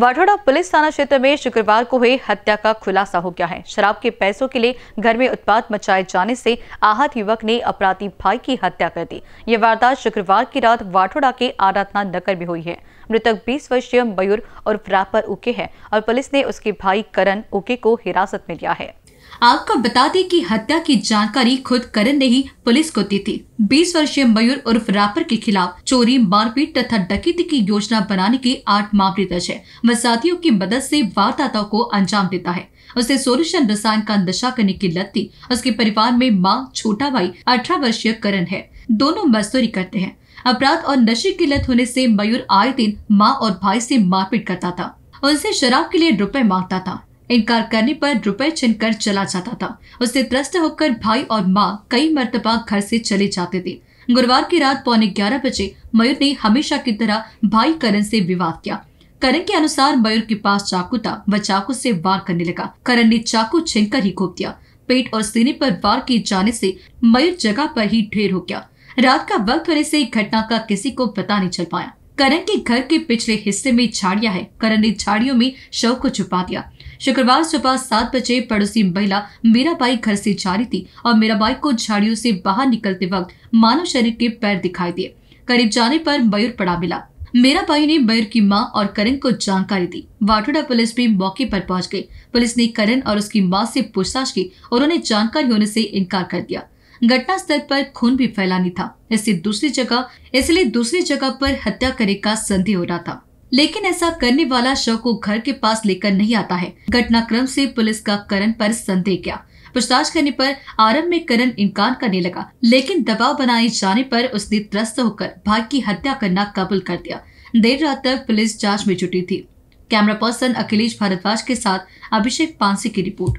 Wathoda police थाना क्षेत्र में शुक्रवार को हुई हत्या का खुलासा हो गया है शराब के पैसों के लिए घर में उत्पाद मचाए जाने से आहत युवक ने अपराधी भाई की हत्या कर दी ये वारदात शुक्रवार की रात वाठोड़ा के आराधना नगर में हुई है मृतक 20 वर्षीय मयूर और रापर उके है और पुलिस ने उसके भाई करण उके को हिरासत में लिया है आपको बता दें कि हत्या की जानकारी खुद करण ने ही पुलिस को दी थी 20 वर्षीय मयूर उर्फ रापर के खिलाफ चोरी मारपीट तथा डकैती की योजना बनाने के आठ मामले दर्ज है वह साथियों की मदद ऐसी वारदाताओं को अंजाम देता है उसे सोलूशन रसायन का नशा करने की लत थी उसके परिवार में माँ छोटा भाई अठारह वर्षीय करण है दोनों मजदूरी करते हैं अपराध और नशे की लत होने से मयूर आए दिन माँ और भाई से मारपीट करता था उनसे शराब के लिए रुपए मांगता था इनकार करने पर रुपए छिन कर चला जाता था उससे त्रस्त होकर भाई और माँ कई मरतबा घर से चले जाते थे गुरुवार की रात पौने ग्यारह बजे मयूर ने हमेशा की तरह भाई करण से विवाद किया करण के अनुसार मयूर के पास चाकू था वह चाकू से वार करने लगा करण ने चाकू छिनकर ही घोप दिया पेट और सीने पर वार किए जाने से मयूर जगह पर ही ढेर हो गया रात का वक्त होने से घटना का किसी को पता नहीं चल पाया करण के घर के पिछले हिस्से में झाड़िया है करण ने झाड़ियों में शव को छुपा दिया शुक्रवार सुबह सात बजे पड़ोसी महिला मीराबाई घर से जा रही थी और मीराबाई को झाड़ियों से बाहर निकलते वक्त मानव शरीर के पैर दिखाई दिए करीब जाने पर मयूर पड़ा मिला मेरा भाई ने मयूर की मां और करण को जानकारी दी वाटोडा पुलिस भी मौके पर पहुंच गई पुलिस ने करण और उसकी मां से पूछताछ की और उन्होंने जानकारी होने से इनकार कर दिया घटना स्थल पर खून भी फैलानी था इससे दूसरी जगह इसलिए दूसरी जगह पर हत्या करने का संदेह हो रहा था लेकिन ऐसा करने वाला शव को घर के पास लेकर नहीं आता है घटनाक्रम से पुलिस का करण पर संदेह गया पूछताछ करने पर आरंभ में करण इनकार करने लगा लेकिन दबाव बनाए जाने पर उसने त्रस्त होकर भाग की हत्या करना कबूल कर दिया देर रात तक पुलिस जांच में जुटी थी कैमरा पर्सन अखिलेश भारद्वाज के साथ अभिषेक पांसी की रिपोर्ट